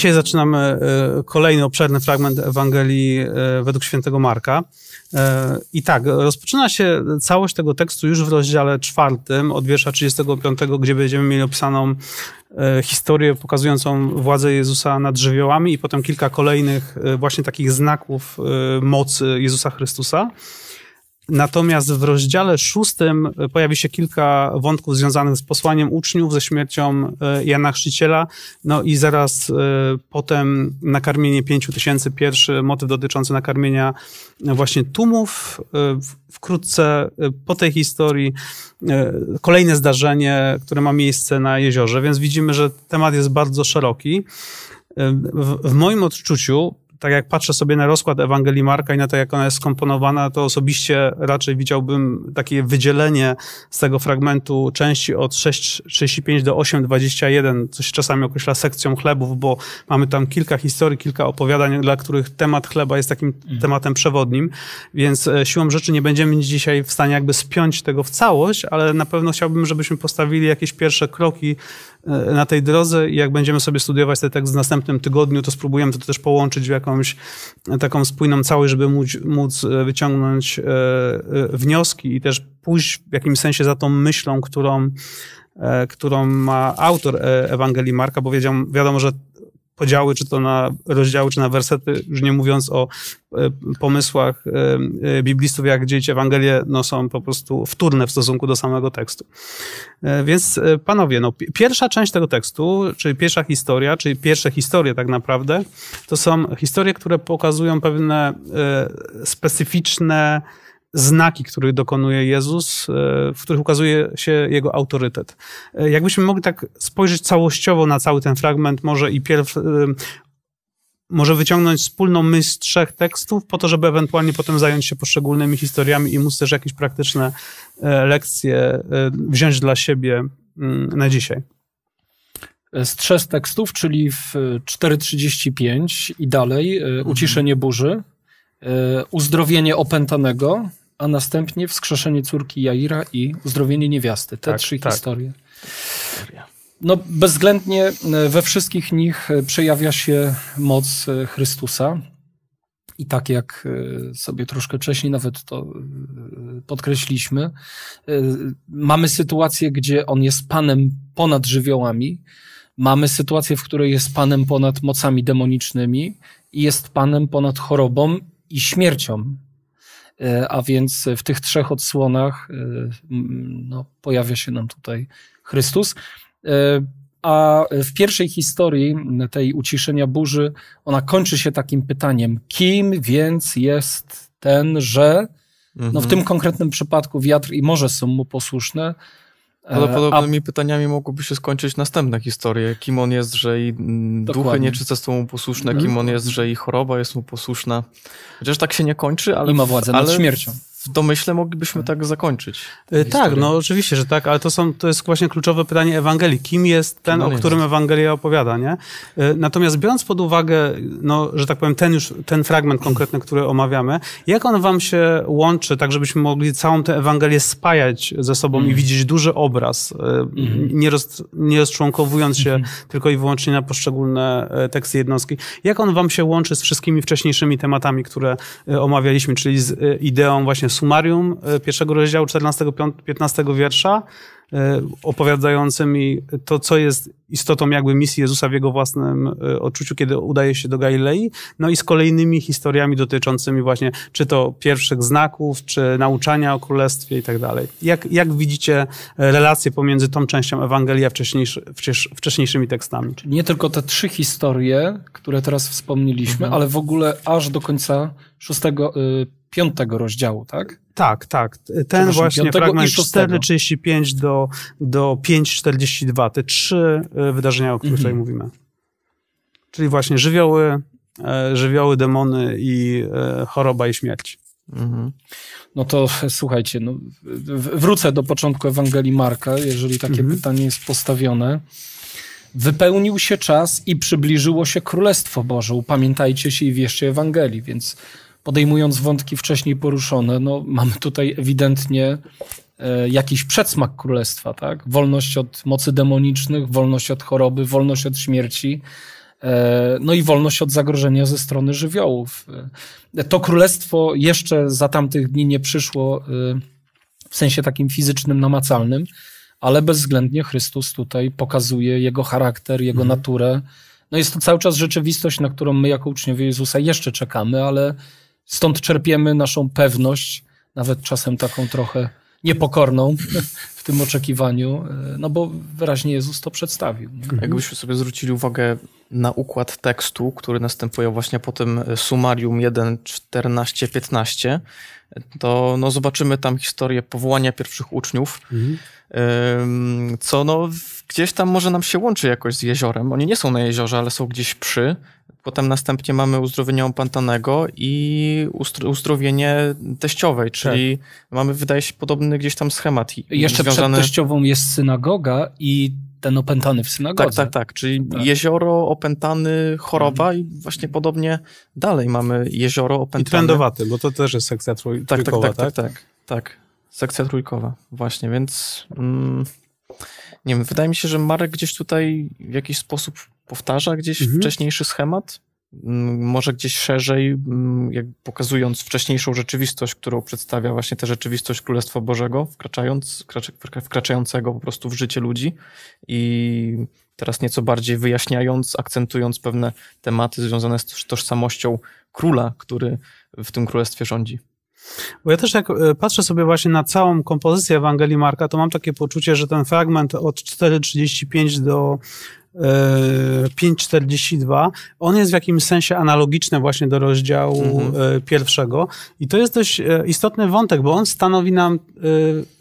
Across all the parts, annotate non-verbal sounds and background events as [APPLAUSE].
Dzisiaj zaczynamy e, kolejny obszerny fragment Ewangelii e, według świętego Marka. E, I tak, rozpoczyna się całość tego tekstu już w rozdziale czwartym, od wiersza 35, gdzie będziemy mieli opisaną historię pokazującą władzę Jezusa nad żywiołami i potem kilka kolejnych właśnie takich znaków mocy Jezusa Chrystusa. Natomiast w rozdziale szóstym e, pojawi się kilka wątków związanych z posłaniem uczniów, ze śmiercią e, Jana Chrzciciela, no i zaraz e, potem nakarmienie pięciu tysięcy, pierwszy motyw dotyczący nakarmienia właśnie tłumów. Wkrótce po tej historii kolejne zdarzenie, które ma miejsce na jeziorze, więc widzimy, że temat jest bardzo szeroki. W, w moim odczuciu tak jak patrzę sobie na rozkład Ewangelii Marka i na to, jak ona jest skomponowana, to osobiście raczej widziałbym takie wydzielenie z tego fragmentu części od 6,35 do 8,21, co się czasami określa sekcją chlebów, bo mamy tam kilka historii, kilka opowiadań, dla których temat chleba jest takim mhm. tematem przewodnim, więc e, siłą rzeczy nie będziemy dzisiaj w stanie jakby spiąć tego w całość, ale na pewno chciałbym, żebyśmy postawili jakieś pierwsze kroki e, na tej drodze i jak będziemy sobie studiować ten tekst w następnym tygodniu, to spróbujemy to też połączyć w jakąś jakąś taką spójną całość, żeby móc, móc e, wyciągnąć e, e, wnioski i też pójść w jakimś sensie za tą myślą, którą, którą ma autor Ewangelii Marka, bo wiadomo, że podziały, czy to na rozdziały, czy na wersety, już nie mówiąc o e, pomysłach e, e, biblistów, jak dzielić Ewangelie, no są po prostu wtórne w stosunku do samego tekstu. Więc panowie, no, pierwsza część tego tekstu, czyli pierwsza historia, czyli pierwsze historie tak naprawdę, to są historie, które pokazują pewne specyficzne znaki, których dokonuje Jezus, e, w których ukazuje się jego autorytet. E, jakbyśmy mogli tak spojrzeć całościowo na cały ten fragment, może i pierwszy, e, może wyciągnąć wspólną myśl z trzech tekstów, po to, żeby ewentualnie potem zająć się poszczególnymi historiami i móc też jakieś praktyczne lekcje wziąć dla siebie mm, na dzisiaj. Z trzech tekstów, czyli w 4.35 i dalej, mhm. uciszenie burzy, uzdrowienie opętanego a następnie wskrzeszenie córki Jaira i uzdrowienie niewiasty. Te tak, trzy tak. historie. No, bezwzględnie e, we wszystkich nich e, przejawia się moc e, Chrystusa. I tak jak sobie troszkę wcześniej nawet to podkreśliliśmy mamy sytuację, gdzie on jest panem ponad żywiołami, mamy sytuację, w której jest panem ponad mocami demonicznymi i jest panem ponad chorobą i śmiercią. E, a więc w tych trzech odsłonach e, no, pojawia się nam tutaj Chrystus. E, a w pierwszej historii tej uciszenia burzy, ona kończy się takim pytaniem: kim więc jest ten, że. No, w mhm. tym konkretnym przypadku wiatr i morze są mu posłuszne, ale podobnymi a... pytaniami mogłyby się skończyć następne historie. Kim on jest, że i mm, Dokładnie. duchy nieczyste są mu posłuszne, mhm. kim on jest, że i choroba jest mu posłuszna. Chociaż tak się nie kończy, ale... I ma władzę nad ale... śmiercią w domyśle moglibyśmy tak zakończyć. E, tak, no oczywiście, że tak, ale to, są, to jest właśnie kluczowe pytanie Ewangelii. Kim jest ten, no o którym Ewangelia opowiada, nie? E, natomiast biorąc pod uwagę, no, że tak powiem, ten już, ten fragment konkretny, który omawiamy, jak on wam się łączy, tak żebyśmy mogli całą tę Ewangelię spajać ze sobą mm. i mhm. widzieć duży obraz, mm. nie, roz, nie rozczłonkowując się mm. tylko i wyłącznie na poszczególne teksty jednostki. Jak on wam się łączy z wszystkimi wcześniejszymi tematami, które omawialiśmy, czyli z ideą właśnie sumarium e, pierwszego rozdziału 14-15 wiersza, e, opowiadającym mi to, co jest istotą jakby misji Jezusa w jego własnym e, odczuciu, kiedy udaje się do Galilei, no i z kolejnymi historiami dotyczącymi właśnie czy to pierwszych znaków, czy nauczania o królestwie i tak dalej. Jak, jak widzicie relacje pomiędzy tą częścią Ewangelii a wcześniejszy, wcześniejszymi tekstami? Czyli nie tylko te trzy historie, które teraz wspomnieliśmy, mhm. ale w ogóle aż do końca szóstego, y, piątego rozdziału, tak? Tak, tak. Ten właśnie fragment 4.35 do, do 5.42, te trzy e, wydarzenia, o których mhm. tutaj mówimy. Czyli właśnie żywioły, e, żywioły, demony i e, choroba i śmierć. Mhm. No to słuchajcie, no, wrócę do początku Ewangelii Marka, jeżeli takie mhm. pytanie jest postawione. Wypełnił się czas i przybliżyło się Królestwo Boże. Upamiętajcie się i wierzcie Ewangelii, więc podejmując wątki wcześniej poruszone, no, mamy tutaj ewidentnie e, jakiś przedsmak królestwa, tak? Wolność od mocy demonicznych, wolność od choroby, wolność od śmierci, e, no i wolność od zagrożenia ze strony żywiołów. E, to królestwo jeszcze za tamtych dni nie przyszło w sensie takim fizycznym, namacalnym, ale bezwzględnie Chrystus tutaj pokazuje jego charakter, jego mhm. naturę. No jest to cały czas rzeczywistość, na którą my jako uczniowie Jezusa jeszcze czekamy, ale Stąd czerpiemy naszą pewność, nawet czasem taką trochę niepokorną w tym oczekiwaniu, e, no bo wyraźnie Jezus to przedstawił. Mhm. Jakbyśmy sobie zwrócili uwagę na układ tekstu, który następuje właśnie po tym sumarium 1, 14, 15, to no zobaczymy tam historię powołania pierwszych uczniów. Mhm co no gdzieś tam może nam się łączy jakoś z jeziorem. Oni nie są na jeziorze, ale są gdzieś przy. Potem następnie mamy uzdrowienie opętanego i uzdrowienie teściowej, tak. czyli tak. mamy, wydaje się, podobny gdzieś tam schemat. Jeszcze związany... przed teściową jest synagoga i ten opętany w synagodze. Tak, tak, tak. Czyli tak. jezioro, opętany, choroba mhm. i właśnie podobnie dalej mamy jezioro, opętany. I trendowaty bo to też jest sekcja trój, tak, trójkowa, tak, tak? Tak, tak, tak. tak. Sekcja trójkowa, właśnie, więc mm, nie wiem, wydaje mi się, że Marek gdzieś tutaj w jakiś sposób powtarza gdzieś mhm. wcześniejszy schemat, mm, może gdzieś szerzej, mm, jak pokazując wcześniejszą rzeczywistość, którą przedstawia właśnie tę rzeczywistość Królestwa Bożego, wkraczając, wkraczającego po prostu w życie ludzi i teraz nieco bardziej wyjaśniając, akcentując pewne tematy związane z tożsamością króla, który w tym królestwie rządzi. Bo ja też jak e, patrzę sobie właśnie na całą kompozycję Ewangelii Marka, to mam takie poczucie, że ten fragment od 4.35 do 5.42, e, on jest w jakimś sensie analogiczny właśnie do rozdziału mhm. E, pierwszego i to jest dość e, istotny wątek, bo on stanowi nam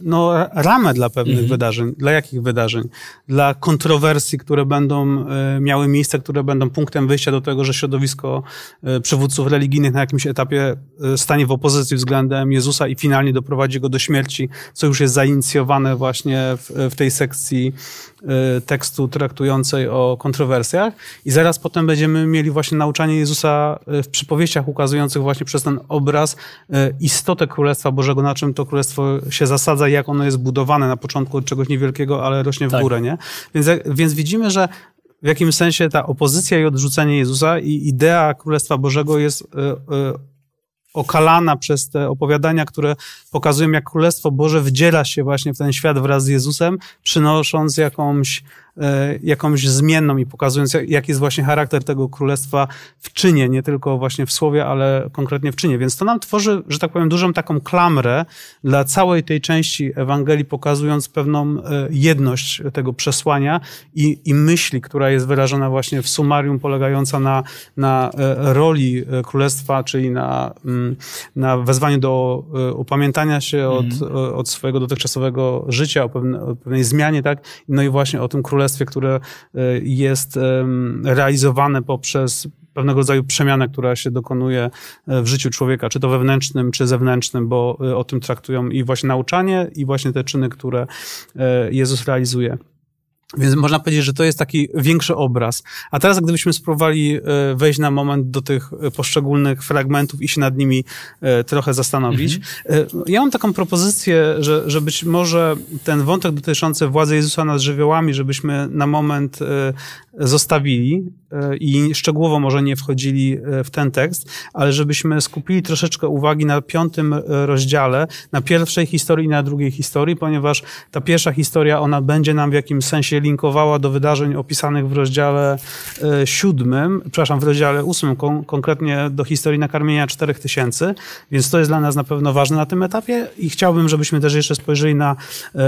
no, ramę dla pewnych mhm. wydarzeń. Dla jakich wydarzeń? Dla kontrowersji, które będą miały miejsce, które będą punktem wyjścia do tego, że środowisko przywódców religijnych na jakimś etapie stanie w opozycji względem Jezusa i finalnie doprowadzi go do śmierci, co już jest zainicjowane właśnie w, w tej sekcji Y, tekstu traktującej o kontrowersjach i zaraz potem będziemy mieli właśnie nauczanie Jezusa y, w przypowieściach ukazujących właśnie przez ten obraz y, istotę Królestwa Bożego, na czym to Królestwo się zasadza, jak ono jest budowane na początku od czegoś niewielkiego, ale rośnie w tak. górę, nie? Więc, więc widzimy, że w jakim sensie ta opozycja i odrzucenie Jezusa i idea Królestwa Bożego jest okalana przez te opowiadania, które pokazują, jak Królestwo Boże wdziela się właśnie w ten świat wraz z Jezusem, przynosząc jakąś E, jakąś zmienną i pokazując, jaki jest właśnie charakter tego królestwa w czynie, nie tylko właśnie w słowie, ale konkretnie w czynie. Więc to nam tworzy, że tak powiem, dużą taką klamrę dla całej tej części Ewangelii, pokazując pewną e, jedność tego przesłania i, i myśli, która jest wyrażona właśnie w sumarium, polegająca na, na e, roli królestwa, czyli na, mm, na wezwaniu do upamiętania się od, mm. od swojego dotychczasowego życia, o, o pewnej zmianie, tak? No i właśnie o tym królestwie królestwie, które e, jest realizowane poprzez pewnego rodzaju przemianę, która się dokonuje e, w życiu człowieka, czy to wewnętrznym, czy zewnętrznym, bo e, o tym traktują i właśnie nauczanie, i właśnie te czyny, które Jezus realizuje. Więc można powiedzieć, że to jest taki większy obraz. A teraz, gdybyśmy spróbowali e, wejść na moment do tych e, poszczególnych fragmentów i się nad nimi e, trochę zastanowić. Mhm. Ja mam taką propozycję, że, że być może ten wątek dotyczący władzy Jezusa nad żywiołami, żebyśmy na moment zostawili i szczegółowo może nie wchodzili e, w ten tekst, ale żebyśmy skupili troszeczkę uwagi na piątym e, rozdziale, na pierwszej historii i na drugiej historii, ponieważ ta pierwsza historia, ona będzie nam w jakimś sensie linkowała do wydarzeń opisanych w rozdziale e, siódmym, przepraszam, w rozdziale ósmym, kon konkretnie do historii nakarmienia czterech tysięcy, więc to jest dla nas na pewno ważne na tym etapie i chciałbym, żebyśmy też jeszcze spojrzeli na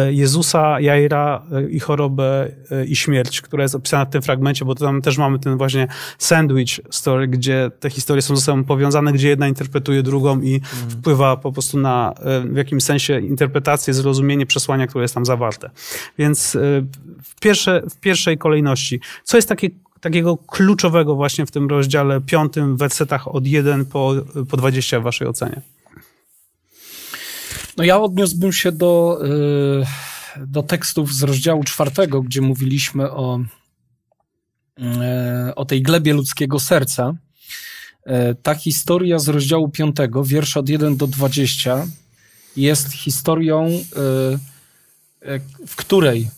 Jezusa, Jaira i chorobę i śmierć, która jest opisana w tym fragmencie, bo tam też mamy ten ten właśnie sandwich story, gdzie te historie są ze sobą powiązane, gdzie jedna interpretuje drugą i wpływa po prostu na e, w jakimś sensie interpretację, zrozumienie przesłania, które jest tam zawarte. Więc e, w, pierwsze, w pierwszej kolejności, co jest takie takiego kluczowego właśnie w tym rozdziale piątym, wersetach od 1 po, po 20 w waszej ocenie? No ja odniósłbym się do, e, do tekstów z rozdziału czwartego, gdzie mówiliśmy o E, o tej glebie ludzkiego serca. E, ta historia z rozdziału 5, wiersz od 1 do 20, jest historią, e, w której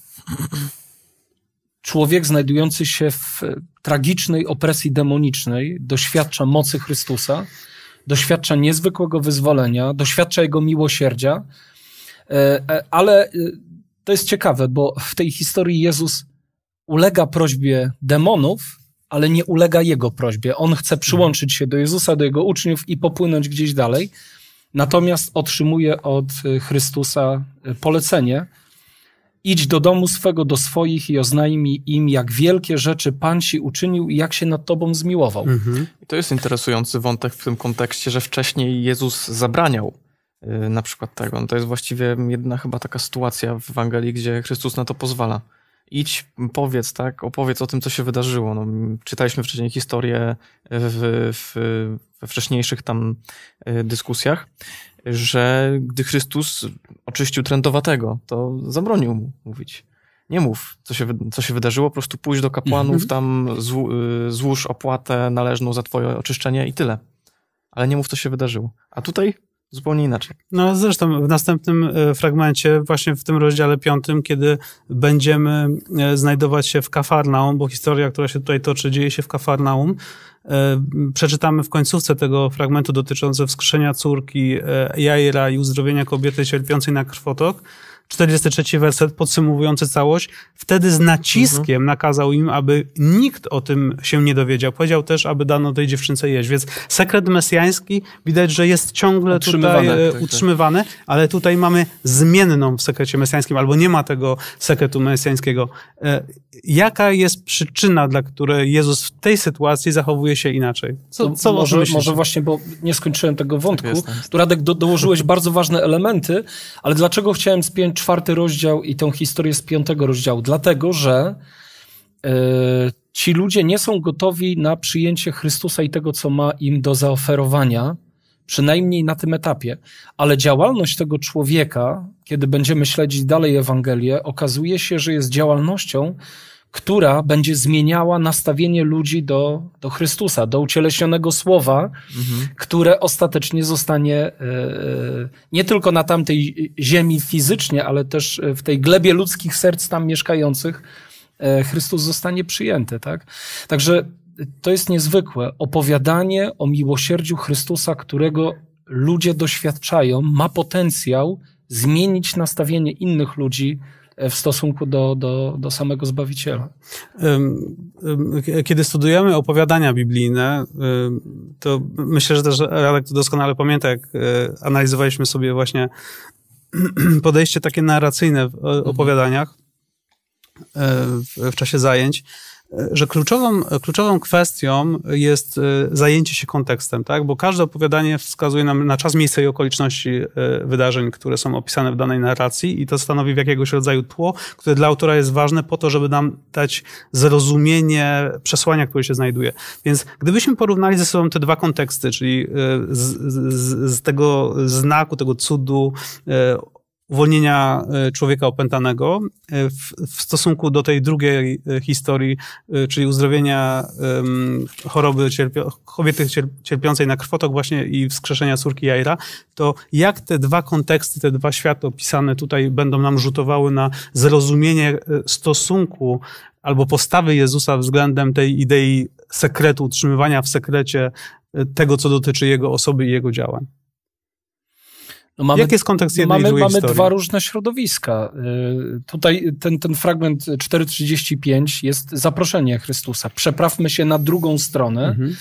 człowiek znajdujący się w tragicznej opresji demonicznej doświadcza mocy Chrystusa, doświadcza niezwykłego wyzwolenia, doświadcza jego miłosierdzia, ale to jest ciekawe, bo w tej historii Jezus ulega prośbie demonów, ale nie ulega jego prośbie. On chce przyłączyć się do Jezusa, do jego uczniów i popłynąć gdzieś dalej. Natomiast otrzymuje od Chrystusa e, polecenie: idź do domu swego, do swoich i oznajmij im, jak wielkie rzeczy Pan ci uczynił i jak się nad tobą zmiłował. Mhm. To jest interesujący wątek w tym kontekście, że wcześniej Jezus zabraniał e, na przykład tego. No to jest właściwie jedna chyba taka sytuacja w Ewangelii, gdzie Chrystus na to pozwala idź, powiedz, tak, opowiedz o tym, co się wydarzyło. No, czytaliśmy wcześniej historię w, w, we wcześniejszych tam e, dyskusjach, że gdy Chrystus oczyścił trendowatego, to zabronił mu mówić. Nie mów, co się, co się wydarzyło, po prostu pójdź do kapłanów, mhm. tam zł, e, złóż opłatę należną za twoje oczyszczenie i tyle. Ale nie mów, co się wydarzyło. A tutaj zupełnie inaczej. No zresztą w następnym e, fragmencie, właśnie w tym rozdziale piątym, kiedy będziemy e, znajdować się w Kafarnaum, bo historia, która się tutaj toczy, dzieje się w Kafarnaum, e, przeczytamy w końcówce tego fragmentu dotyczące wskrzeszenia córki Jaira i uzdrowienia kobiety cierpiącej na krwotok, 43 werset podsumowujący całość, wtedy z naciskiem mhm. nakazał im, aby nikt o tym się nie dowiedział. Powiedział też, aby dano tej dziewczynce jeść. Więc sekret mesjański widać, że jest ciągle utrzymywany, tutaj e, tak, utrzymywany, tak. ale tutaj mamy zmienną w sekrecie mesjańskim, albo nie ma tego sekretu mesjańskiego. E, jaka jest przyczyna, dla której Jezus w tej sytuacji zachowuje się inaczej? Co, co może, myślisz? może właśnie, bo nie skończyłem tego wątku. Tak tu Radek do, dołożyłeś bardzo ważne elementy, ale dlaczego chciałem spię czwarty rozdział i tę historię z piątego rozdziału, dlatego że e, ci ludzie nie są gotowi na przyjęcie Chrystusa i tego, co ma im do zaoferowania, przynajmniej na tym etapie. Ale działalność tego człowieka, kiedy będziemy śledzić dalej Ewangelię, okazuje się, że jest działalnością, która będzie zmieniała nastawienie ludzi do, do Chrystusa, do ucieleśnionego słowa, mhm. które ostatecznie zostanie e, e, nie tylko na tamtej ziemi fizycznie, ale też e, w tej glebie ludzkich serc tam mieszkających. Chrystus zostanie przyjęty, tak? Także to jest niezwykłe. Opowiadanie o miłosierdziu Chrystusa, którego ludzie doświadczają, ma potencjał zmienić nastawienie innych ludzi w stosunku do, do, do samego Zbawiciela. Kiedy studiujemy opowiadania biblijne, to myślę, że też Alek to doskonale pamięta, jak y, analizowaliśmy sobie właśnie [CLEARS THROAT] podejście takie narracyjne w y, mhm. opowiadaniach y, w, w czasie zajęć że kluczową, kluczową kwestią jest e, zajęcie się kontekstem, tak? bo każde opowiadanie wskazuje nam na czas, miejsce i okoliczności e, wydarzeń, które są opisane w danej narracji i to stanowi w jakiegoś rodzaju tło, które dla autora jest ważne po to, żeby nam dać zrozumienie przesłania, które się znajduje. Więc gdybyśmy porównali ze sobą te dwa konteksty, czyli e, z, z, z tego znaku, tego cudu uwolnienia e, człowieka opętanego e, w, w, stosunku do tej drugiej e, historii, czyli uzdrowienia um, choroby cierpio- kobiety cierpiącej na krwotok właśnie i wskrzeszenia córki Jaira, to jak te dwa konteksty, te dwa światy opisane tutaj będą nam rzutowały na zrozumienie stosunku albo postawy Jezusa względem tej idei sekretu, utrzymywania w sekrecie tego, co dotyczy jego osoby i jego działań. No mamy, Jaki jest kontekst no jednej no mamy, mamy historii? dwa różne środowiska. Y, tutaj ten, ten fragment 4.35 jest zaproszenie Chrystusa. Przeprawmy się na drugą stronę. Mhm.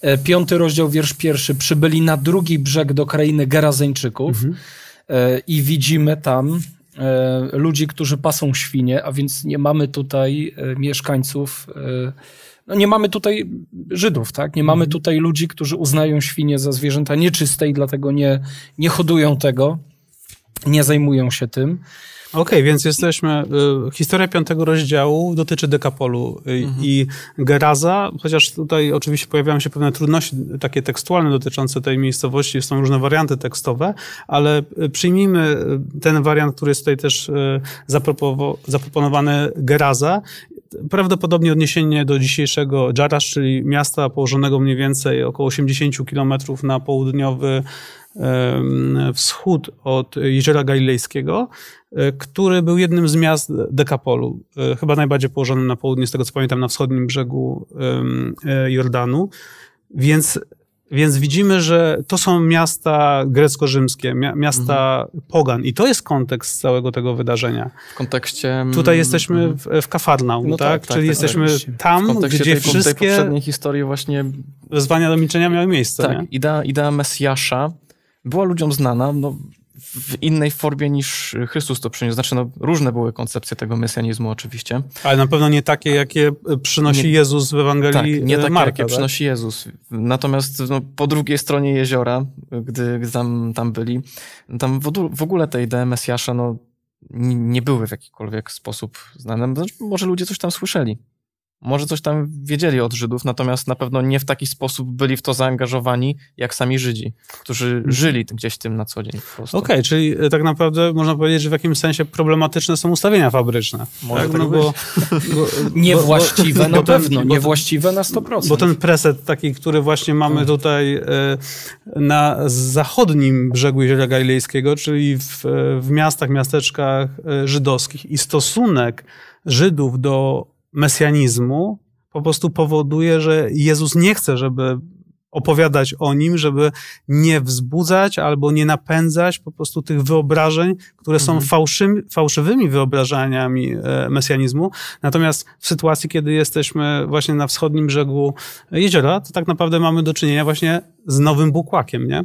E, piąty rozdział, wiersz pierwszy. Przybyli na drugi brzeg do krainy Gerazeńczyków mhm. E, i widzimy tam e, ludzi, którzy pasą świnie, a więc nie mamy tutaj mieszkańców no nie mamy tutaj Żydów, tak? Nie mamy mhm. tutaj ludzi, którzy uznają świnie za zwierzęta nieczyste i dlatego nie, nie hodują tego, nie zajmują się tym. Okej, okay, więc jesteśmy. Y, historia piątego rozdziału dotyczy Dekapolu mhm. i Geraza, chociaż tutaj oczywiście pojawiają się pewne trudności takie tekstualne dotyczące tej miejscowości, są różne warianty tekstowe, ale przyjmijmy y, ten wariant, który jest tutaj też y, zaproponowany Geraza prawdopodobnie odniesienie do dzisiejszego Jarash, czyli miasta położonego mniej więcej około 80 km na południowy wschód od Jeziora Galilejskiego, e, który był jednym z miast Dekapolu, e, chyba najbardziej położonym na południe, z tego co pamiętam, na wschodnim brzegu e, Jordanu. Więc więc widzimy, że to są miasta grecko-rzymskie, miasta mhm. pogan. I to jest kontekst całego tego wydarzenia. W kontekście... Tutaj mm, jesteśmy mm. w, w Kafarnaum, no tak? tak? tak Czyli tak, jesteśmy tak, tam, gdzie tej, wszystkie... W poprzedniej historii właśnie... Wezwania do milczenia miały miejsce, Tak, nie? idea, idea Mesjasza była ludziom znana, no w innej formie niż Chrystus to przyniósł. Znaczy, no, różne były koncepcje tego mesjanizmu oczywiście. Ale na pewno nie takie, jakie przynosi nie, Jezus w Ewangelii tak, nie e, takie, Marka, jakie tak? przynosi Jezus. Natomiast no, po drugiej stronie jeziora, gdy, tam, tam byli, tam w, w ogóle te idee Mesjasza, no, nie były w jakikolwiek sposób znane. Znaczy, może ludzie coś tam słyszeli, może coś tam wiedzieli od Żydów, natomiast na pewno nie w taki sposób byli w to zaangażowani, jak sami Żydzi, którzy żyli gdzieś tym na co dzień. Okej, okay, czyli e, tak naprawdę można powiedzieć, że w jakimś sensie problematyczne są ustawienia fabryczne. Może tak, tak no bo, bo, Niewłaściwe bo, na pewno, ten, niewłaściwe na 100%. Bo ten preset taki, który właśnie mamy tak. tutaj e, na zachodnim brzegu Jeziora Galilejskiego, czyli w, e, w miastach, miasteczkach żydowskich i stosunek Żydów do mesjanizmu po prostu powoduje, że Jezus nie chce, żeby opowiadać o nim, żeby nie wzbudzać albo nie napędzać po prostu tych wyobrażeń, które mhm. są fałszywymi wyobrażeniami e, mesjanizmu. Natomiast w sytuacji, kiedy jesteśmy właśnie na wschodnim brzegu jeziora, to tak naprawdę mamy do czynienia właśnie z nowym bukłakiem, nie?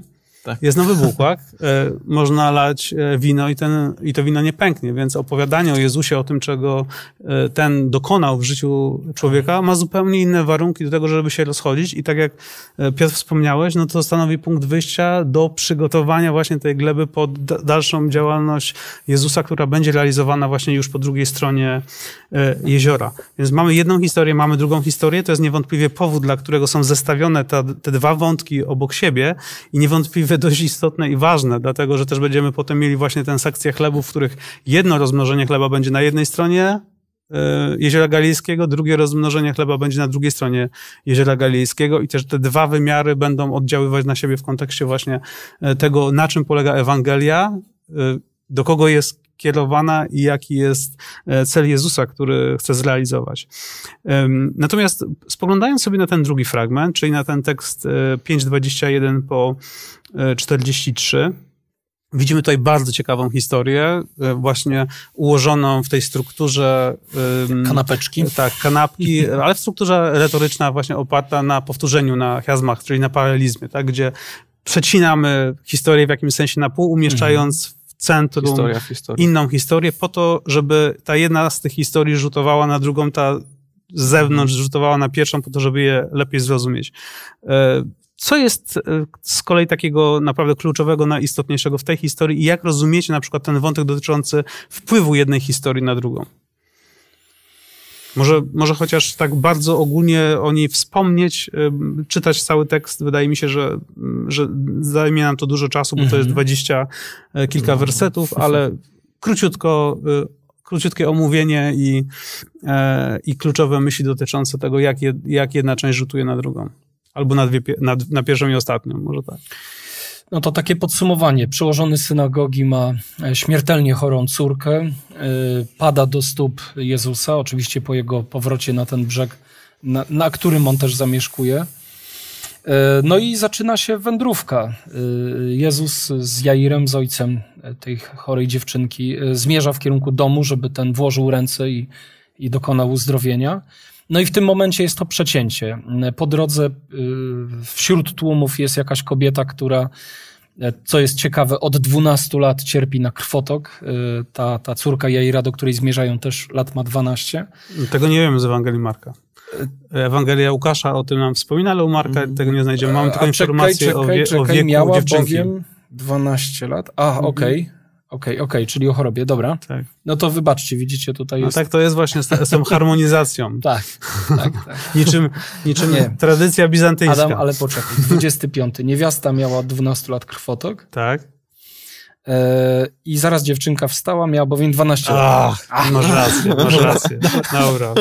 tak. Jest na wybuchłach, e, można lać e, wino i, ten, i to wino nie pęknie, więc opowiadanie o Jezusie, o tym, czego e, ten dokonał w życiu człowieka, ma zupełnie inne warunki do tego, żeby się rozchodzić i tak jak Piotr wspomniałeś, no to stanowi punkt wyjścia do przygotowania właśnie tej gleby pod dalszą działalność Jezusa, która będzie realizowana właśnie już po drugiej stronie jeziora. Więc mamy jedną historię, mamy drugą historię, to jest niewątpliwie powód, dla którego są zestawione te, te dwa wątki obok siebie i niewątpliwie dość istotne i ważne, dlatego że też będziemy potem mieli właśnie tę sekcję chlebów, w których jedno rozmnożenie chleba będzie na jednej stronie e, Jeziora Galijskiego, drugie rozmnożenie chleba będzie na drugiej stronie Jeziora Galijskiego i też te dwa wymiary będą oddziaływać na siebie w kontekście właśnie e, tego, na czym polega Ewangelia, e, do kogo jest kierowana i jaki jest e, cel Jezusa, który chce zrealizować. Natomiast spoglądając sobie na ten drugi fragment, czyli na ten tekst 5.21 e, po 43, e, Widzimy tutaj bardzo ciekawą historię, właśnie ułożoną w tej strukturze. Kanapeczki. Tak, kanapki, [LAUGHS] ale w strukturze retoryczna, właśnie oparta na powtórzeniu, na chiasmach, czyli na paralelizmie, tak, gdzie przecinamy historię w jakimś sensie na pół, umieszczając mhm centrum, Historia inną historię, po to, żeby ta jedna z tych historii rzutowała na drugą, ta z zewnątrz mhm. rzutowała na pierwszą, po to, żeby je lepiej zrozumieć. E, co jest e, z kolei takiego naprawdę kluczowego, najistotniejszego w tej historii i jak rozumiecie na przykład ten wątek dotyczący wpływu jednej historii na drugą? Może, może chociaż tak bardzo ogólnie o niej wspomnieć, czytać cały tekst. Wydaje mi się, że, mm, że zajmie nam to dużo czasu, bo to jest mhm. dwadzieścia e, kilka no, no, wersetów, no. ale króciutko, y, króciutkie omówienie i, e, i kluczowe myśli dotyczące tego, jak, jak jedna część rzutuje na drugą. Albo na, dwie, na, na pierwszą i ostatnią, może tak. No to takie podsumowanie. Przełożony synagogi ma e, śmiertelnie chorą córkę, e, pada do stóp Jezusa, oczywiście po jego powrocie na ten brzeg, na, na którym on też zamieszkuje. E, no i zaczyna się wędrówka. Jezus z Jairem, z ojcem tej chorej dziewczynki, zmierza w kierunku domu, żeby ten włożył ręce i, i dokonał uzdrowienia. No i w tym momencie jest to przecięcie. Po drodze y, wśród tłumów jest jakaś kobieta, która e, co jest ciekawe, od 12 lat cierpi na krwotok. E, ta, ta córka Jaira, do której zmierzają też, lat ma 12. Tego nie wiemy z Ewangelii Marka. E, Ewangelia Łukasza o tym nam wspomina, ale u Marka mm. tego nie znajdziemy. Mamy tylko informację czekaj, o, wie, czekaj, o wieku miała dziewczynki. Bowiem 12 lat. A, mhm. okej. Okay. Okej, okay, okej, okay, czyli o chorobie, dobra. Tak. No to wybaczcie, widzicie tutaj. No jest... No tak to jest właśnie z, z tą [LAUGHS] harmonizacją. tak, tak, tak. [LAUGHS] niczym niczym nie. [LAUGHS] tradycja bizantyjska. Adam, ale poczekaj, 25. Niewiasta miała 12 lat krwotok. Tak. E, I zaraz dziewczynka wstała, miała bowiem 12 lat. Ach, masz rację, masz rację. Dobra.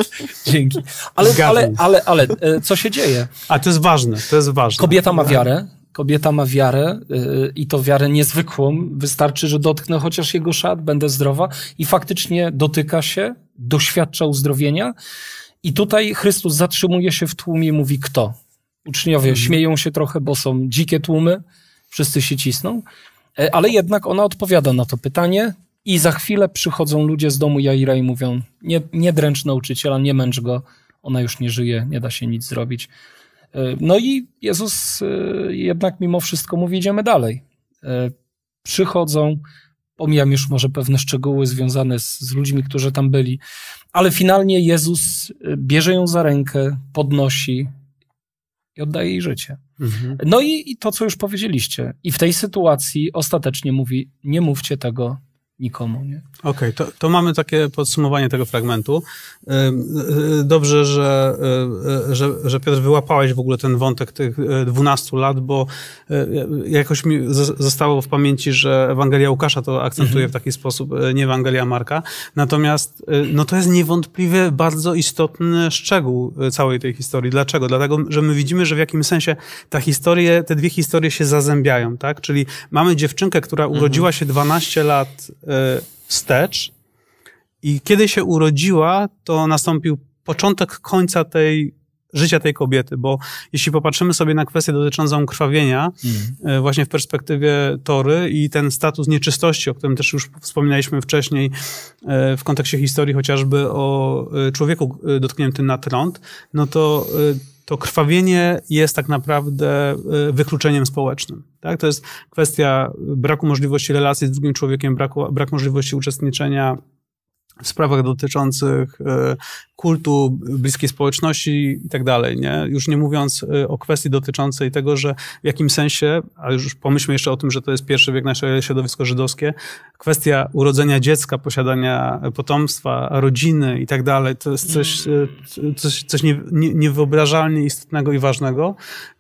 Dzięki. Ale, ale, ale, ale, e, co się dzieje? A to jest ważne, to jest ważne. Kobieta ma wiarę, kobieta ma wiarę y, i to wiarę niezwykłą. Wystarczy, że dotknę chociaż jego szat, będę zdrowa i faktycznie dotyka się, doświadcza uzdrowienia. I tutaj Chrystus zatrzymuje się w tłumie, i mówi kto. Uczniowie mhm. śmieją się trochę, bo są dzikie tłumy, wszyscy się cisną, e, ale jednak ona odpowiada na to pytanie. I za chwilę przychodzą ludzie z domu Jaira i mówią: Nie, nie dręcz nauczyciela, nie męcz go, ona już nie żyje, nie da się nic zrobić. E, no i Jezus e, jednak mimo wszystko mówi, idziemy dalej. E, przychodzą, pomijam już może pewne szczegóły związane z, z, ludźmi, którzy tam byli, ale finalnie Jezus bierze ją za rękę, podnosi i oddaje jej życie. Mhm. No i, i to, co już powiedzieliście. I w tej sytuacji ostatecznie mówi, nie mówcie tego nikomu. Nie? Okej, okay, to, to mamy takie podsumowanie tego fragmentu. Y, y, dobrze, że, y, że, że Piotr wyłapałeś w ogóle ten wątek tych 12 lat, bo jakoś mi zostało w pamięci, że Ewangelia Łukasza to akcentuje mhm. w taki sposób, nie Ewangelia Marka. Natomiast no to jest niewątpliwie bardzo istotny szczegół całej tej historii. Dlaczego? Dlatego, że my widzimy, że w jakim sensie ta historia, te dwie historie się zazębiają, tak? Czyli mamy dziewczynkę, która urodziła mhm. się 12 lat Y, wstecz. I kiedy się urodziła, to nastąpił początek końca tej życia tej kobiety, bo jeśli popatrzymy sobie na kwestię dotyczącą krwawienia mhm. y, właśnie w perspektywie Tory i ten status nieczystości, o którym też już wspominaliśmy wcześniej y, w kontekście historii chociażby o człowieku dotkniętym na trąd, no to to krwawienie jest tak naprawdę y, wykluczeniem społecznym. Tak? To jest kwestia braku możliwości relacji z drugim człowiekiem, braku, brak możliwości uczestniczenia w sprawach dotyczących e, kultu, bliskiej społeczności i tak dalej, nie? Już nie mówiąc e, o kwestii dotyczącej tego, że w jakim sensie, a już pomyślmy jeszcze o tym, że to jest pierwszy wiek nasze środowisko żydowskie, kwestia urodzenia dziecka, posiadania potomstwa, rodziny i tak dalej, to jest coś, e, coś, coś nie, nie, niewyobrażalnie istotnego i ważnego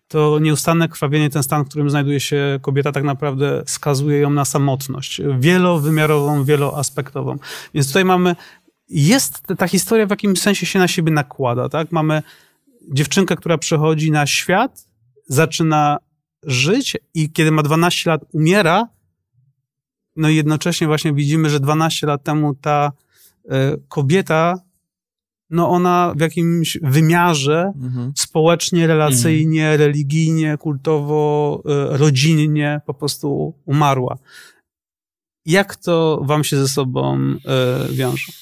to nieustanne krwawienie, ten stan, w którym znajduje się kobieta, tak naprawdę skazuje ją na samotność wielowymiarową, wieloaspektową. Więc tutaj mamy, jest ta historia w jakimś sensie się na siebie nakłada, tak? Mamy dziewczynkę, która przychodzi na świat, zaczyna żyć i kiedy ma 12 lat umiera, no i jednocześnie właśnie widzimy, że 12 lat temu ta e, kobieta no ona w jakimś wymiarze mhm. społecznie, relacyjnie, mhm. religijnie, kultowo, e, rodzinnie po prostu umarła. Jak to wam się ze sobą e, wiąże?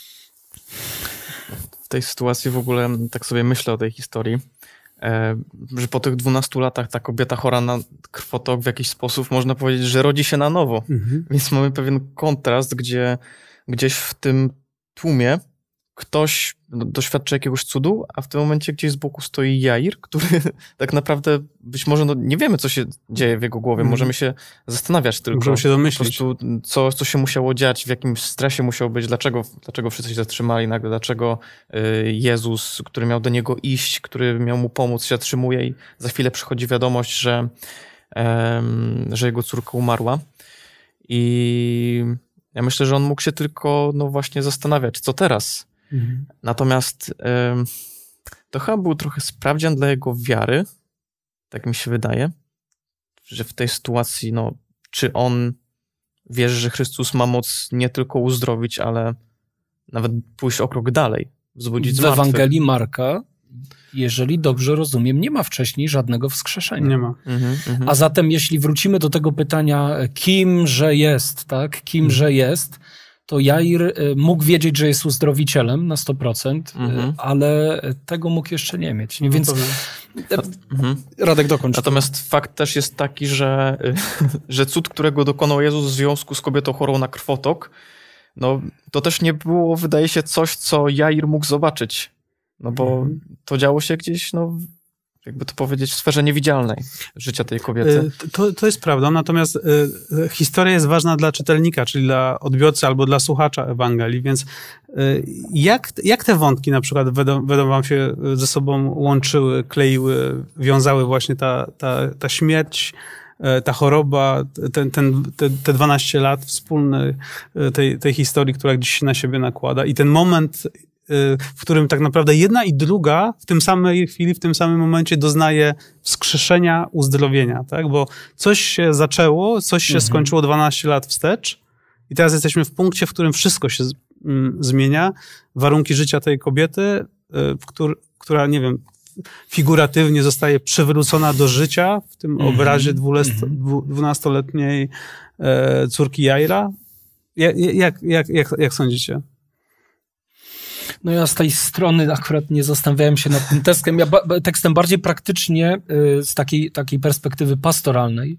W tej sytuacji w ogóle mm, tak sobie myślę o tej historii, e, że po tych 12 latach ta kobieta chora na krwotok w jakiś sposób można powiedzieć, że rodzi się na nowo. Mhm. Więc mamy pewien kontrast, gdzie gdzieś w tym tłumie ktoś no, doświadczy jakiegoś cudu, a w tym momencie gdzieś z boku stoi Jair, który [LAUGHS] tak naprawdę być może no, nie wiemy, co się dzieje w jego głowie. Mhm. Możemy się zastanawiać tylko. Możemy się domyślić. prostu, mm, co, co się musiało dziać, w jakim stresie musiał być, dlaczego, dlaczego wszyscy się zatrzymali nagle, dlaczego y, Jezus, który miał do niego iść, który miał mu pomóc, się zatrzymuje i za chwilę przychodzi wiadomość, że, że jego córka umarła. I ja myślę, że on mógł się tylko no właśnie zastanawiać, co teraz Mhm. Natomiast y, to chyba był trochę sprawdzian dla jego wiary, tak mi się wydaje, że w tej sytuacji, no, czy on wierzy, że Chrystus ma moc nie tylko uzdrowić, ale nawet pójść o krok dalej, wzbudzić W Ewangelii Marka, jeżeli dobrze rozumiem, nie ma wcześniej żadnego wskrzeszenia. Nie ma. Mhm, mhm. A zatem, jeśli wrócimy do tego pytania, kimże jest, tak, kimże mhm. jest, to Jair e, mógł wiedzieć, że jest uzdrowicielem na 100%, e, mhm. ale tego mógł jeszcze nie mieć. Nie? No więc... E, mhm. Radek, dokończył. Natomiast fakt też jest taki, że, [LAUGHS] że cud, którego dokonał Jezus w związku z kobietą chorą na krwotok, no to też nie było, wydaje się, coś, co Jair mógł zobaczyć. No bo mhm. to działo się gdzieś no, jakby to powiedzieć, w sferze niewidzialnej życia tej kobiety. Y, to, to jest prawda, natomiast y, historia jest ważna dla czytelnika, czyli dla odbiorcy albo dla słuchacza Ewangelii, więc y, jak, jak te wątki na przykład będą, wam się ze sobą łączyły, kleiły, wiązały właśnie ta, ta, ta śmierć, ta choroba, ten, ten, te, te 12 lat wspólne tej, tej historii, która gdzieś się na siebie nakłada i ten moment Y, w którym tak naprawdę jedna i druga w tym samej chwili, w tym samym momencie doznaje wskrzeszenia, uzdrowienia, tak? Bo coś się zaczęło, coś się mhm. skończyło 12 lat wstecz i teraz jesteśmy w punkcie, w którym wszystko się mm, zmienia, warunki życia tej kobiety, y, która, nie wiem, figuratywnie zostaje przywrócona do życia w tym mhm. obrazie mhm. dwunastoletniej e, córki Jaira? Jak, jak, jak, jak, jak sądzicie? No ja z tej strony akurat nie zastanawiałem się nad tym tekstem. Ja ba tekstem bardziej praktycznie y, z takiej, takiej perspektywy pastoralnej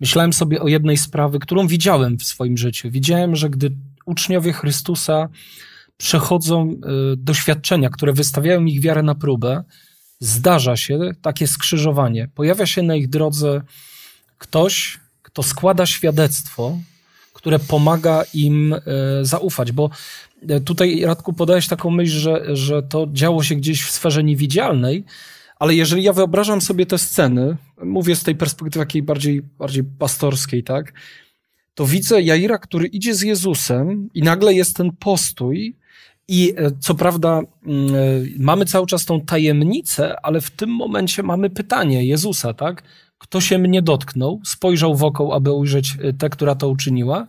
myślałem sobie o jednej sprawy, którą widziałem w swoim życiu. Widziałem, że gdy uczniowie Chrystusa przechodzą y, doświadczenia, które wystawiają ich wiarę na próbę, zdarza się takie skrzyżowanie. Pojawia się na ich drodze ktoś, kto składa świadectwo, które pomaga im y, zaufać, bo tutaj Radku podajesz taką myśl, że, że to działo się gdzieś w sferze niewidzialnej, ale jeżeli ja wyobrażam sobie te sceny, mówię z tej perspektywy takiej bardziej, bardziej pastorskiej, tak, to widzę Jaira, który idzie z Jezusem i nagle jest ten postój i e, co prawda mm, e, mamy cały czas tą tajemnicę, ale w tym momencie mamy pytanie Jezusa, tak? Kto się mnie dotknął? Spojrzał wokół, aby ujrzeć e, tę, która to uczyniła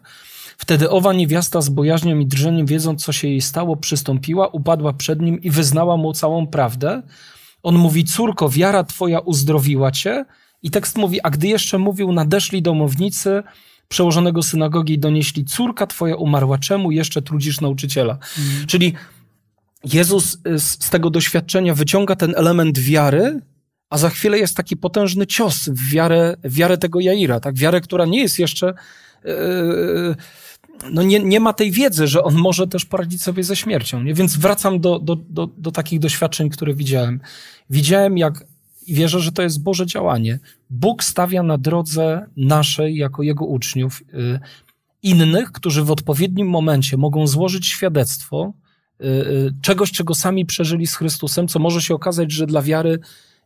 Wtedy owa niewiasta z bojaźnią i drżeniem, wiedząc co się jej stało, przystąpiła, upadła przed nim i wyznała mu całą prawdę. On mówi, córko, wiara twoja uzdrowiła cię. I tekst mówi, a gdy jeszcze mówił, nadeszli domownicy przełożonego synagogi i donieśli, córka twoja umarła, czemu jeszcze trudzisz nauczyciela? Mhm. Czyli Jezus y, z, z tego doświadczenia wyciąga ten element wiary, a za chwilę jest taki potężny cios w wiarę, w wiarę tego Jaira, tak? Wiarę, która nie jest jeszcze... Yy, no nie, nie ma tej wiedzy, że on może też poradzić sobie ze śmiercią. Nie? Więc wracam do, do, do, do takich doświadczeń, które widziałem. Widziałem, jak i wierzę, że to jest Boże działanie. Bóg stawia na drodze naszej, jako Jego uczniów, y, innych, którzy w odpowiednim momencie mogą złożyć świadectwo y, y, czegoś, czego sami przeżyli z Chrystusem, co może się okazać, że dla wiary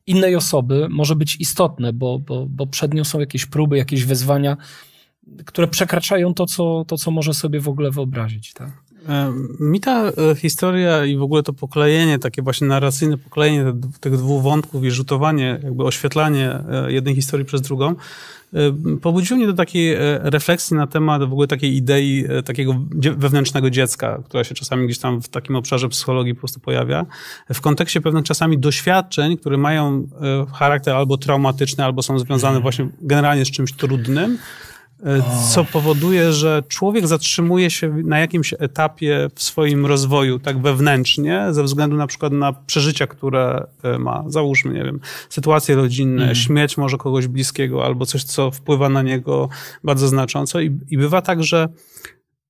innej osoby może być istotne, bo, bo, bo przed nią są jakieś próby, jakieś wezwania które przekraczają to, co, to, co może sobie w ogóle wyobrazić. Tak? E, mi ta e, historia i w ogóle to poklejenie, takie właśnie narracyjne poklejenie tych dwóch wątków i rzutowanie, jakby oświetlanie e, jednej historii przez drugą, pobudziło mnie do takiej refleksji na temat w ogóle takiej idei takiego wewnętrznego dziecka, która się czasami gdzieś tam w takim obszarze psychologii po prostu pojawia, w kontekście pewnych czasami doświadczeń, które mają charakter albo traumatyczny, albo są związane mhm. właśnie generalnie z czymś trudnym, E, co powoduje, że człowiek zatrzymuje się na jakimś etapie w swoim rozwoju, tak wewnętrznie, ze względu na przykład na przeżycia, które e, ma. Załóżmy, nie wiem, sytuacje rodzinne, mm. śmierć może kogoś bliskiego albo coś, co wpływa na niego bardzo znacząco. I, i bywa tak, że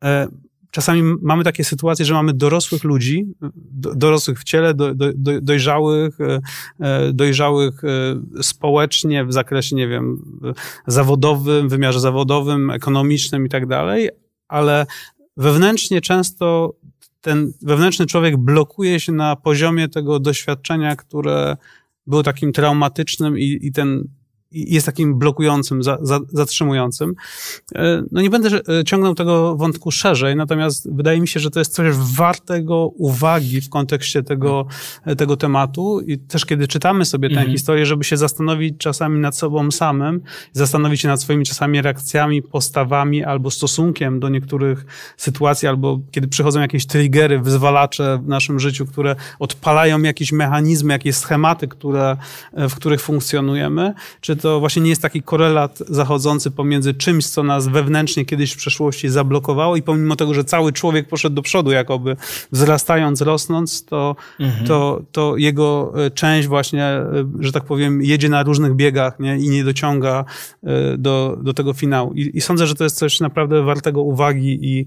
e, czasami mamy takie sytuacje, że mamy dorosłych ludzi, do, dorosłych w ciele, do, do, dojrzałych, e, e, dojrzałych e, społecznie w zakresie, nie wiem, zawodowym, wymiarze zawodowym, ekonomicznym i tak dalej, ale wewnętrznie często ten wewnętrzny człowiek blokuje się na poziomie tego doświadczenia, które było takim traumatycznym i, i ten jest takim blokującym, za, za, zatrzymującym. E, no nie będę e, ciągnął tego wątku szerzej, natomiast wydaje mi się, że to jest coś wartego uwagi w kontekście tego, e, tego tematu i też kiedy czytamy sobie tę mhm. historię, żeby się zastanowić czasami nad sobą samym, zastanowić się nad swoimi czasami reakcjami, postawami albo stosunkiem do niektórych sytuacji, albo kiedy przychodzą jakieś triggery, wyzwalacze w naszym życiu, które odpalają jakieś mechanizmy, jakieś schematy, które, w których funkcjonujemy, czy to właśnie nie jest taki korelat zachodzący pomiędzy czymś, co nas wewnętrznie kiedyś w przeszłości zablokowało i pomimo tego, że cały człowiek poszedł do przodu jakoby, wzrastając, rosnąc, to, mhm. to, to jego e, część właśnie, e, że tak powiem, jedzie na różnych biegach nie? i nie dociąga e, do, do tego finału. I, I sądzę, że to jest coś naprawdę wartego uwagi i,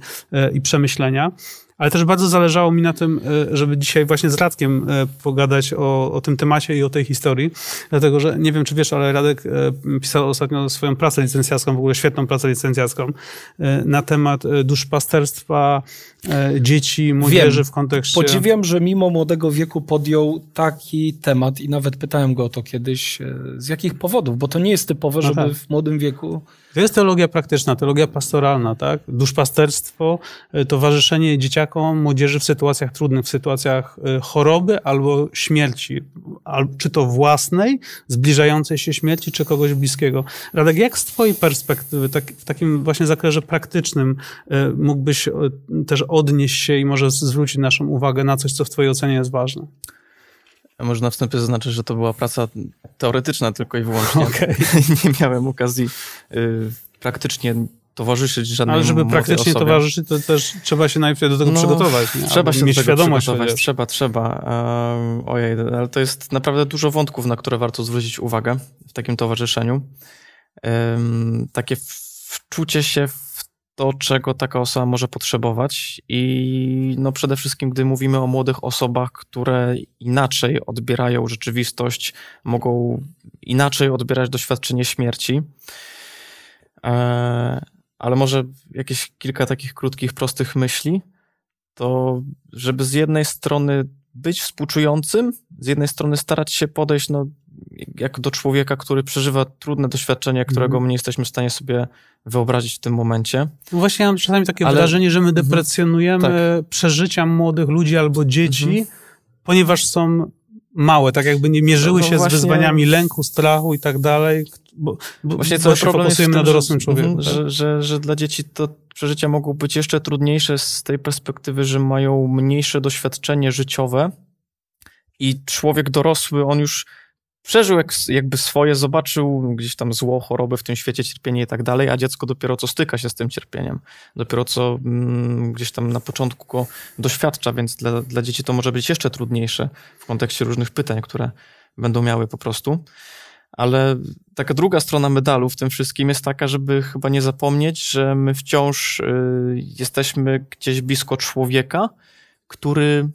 i przemyślenia. Ale też bardzo zależało mi na tym, e, żeby dzisiaj właśnie z Radkiem e, pogadać o, o tym temacie i o tej historii, dlatego że nie wiem, czy wiesz, ale Radek e, pisał ostatnio swoją pracę licencjacką, w ogóle świetną pracę licencjacką na temat duszpasterstwa E, dzieci, młodzieży Wiem. w kontekście... Podziwiam, że mimo młodego wieku podjął taki temat i nawet pytałem go o to kiedyś, e, z jakich powodów, bo to nie jest typowe, no żeby tak. w młodym wieku... To jest teologia praktyczna, teologia pastoralna, tak? Duszpasterstwo, e, towarzyszenie dzieciakom, młodzieży w sytuacjach trudnych, w sytuacjach choroby albo śmierci, czy to własnej, zbliżającej się śmierci, czy kogoś bliskiego. Radek, jak z twojej perspektywy, tak, w takim właśnie zakresie praktycznym, mógłbyś też odnieść się i może zwrócić naszą uwagę na coś, co w Twojej ocenie jest ważne. Może na wstępie zaznaczę, że to była praca teoretyczna tylko i wyłącznie. [LAUGHS] Okay. [LAUGHS] Nie miałem okazji y, praktycznie towarzyszyć żadnej Ale żeby praktycznie osobie. towarzyszyć, to też trzeba się najpierw do tego no, przygotować. Nie? Trzeba się mieć do tego świadomość. Przygotować. Trzeba, trzeba. Um, ojej, ale to jest naprawdę dużo wątków, na które warto zwrócić uwagę w takim towarzyszeniu. Um, takie wczucie się w to, czego taka osoba może potrzebować. I no przede wszystkim, gdy mówimy o młodych osobach, które inaczej odbierają rzeczywistość, mogą inaczej odbierać doświadczenie śmierci. E, ale może jakieś kilka takich krótkich, prostych myśli, to żeby z jednej strony być współczującym, z jednej strony starać się podejść no, jak do człowieka, który przeżywa trudne doświadczenie, którego mhm. my nie jesteśmy w stanie sobie wyobrazić w tym momencie. No właśnie ja mam czasami takie Ale... wrażenie, że my mhm. deprecjonujemy tak. przeżycia młodych ludzi albo mhm. dzieci, ponieważ są małe, tak jakby nie mierzyły no się właśnie... z wyzwaniami lęku, strachu i tak dalej. Bo, bo właśnie cały problem jest na dorosłym człowieku. tak? że, że, że dla dzieci to przeżycia mogą być jeszcze trudniejsze z tej perspektywy, że mają mniejsze doświadczenie życiowe i człowiek dorosły, on już przeżył jak, jakby swoje, zobaczył no, gdzieś tam zło, choroby w tym świecie, cierpienie i tak dalej, a dziecko dopiero co styka się z tym cierpieniem, dopiero co mm, gdzieś tam na początku go doświadcza, więc dla, dla dzieci to może być jeszcze trudniejsze w kontekście różnych pytań, które będą miały po prostu. Ale taka druga strona medalu w tym wszystkim jest taka, żeby chyba nie zapomnieć, że my wciąż y, jesteśmy gdzieś blisko człowieka, który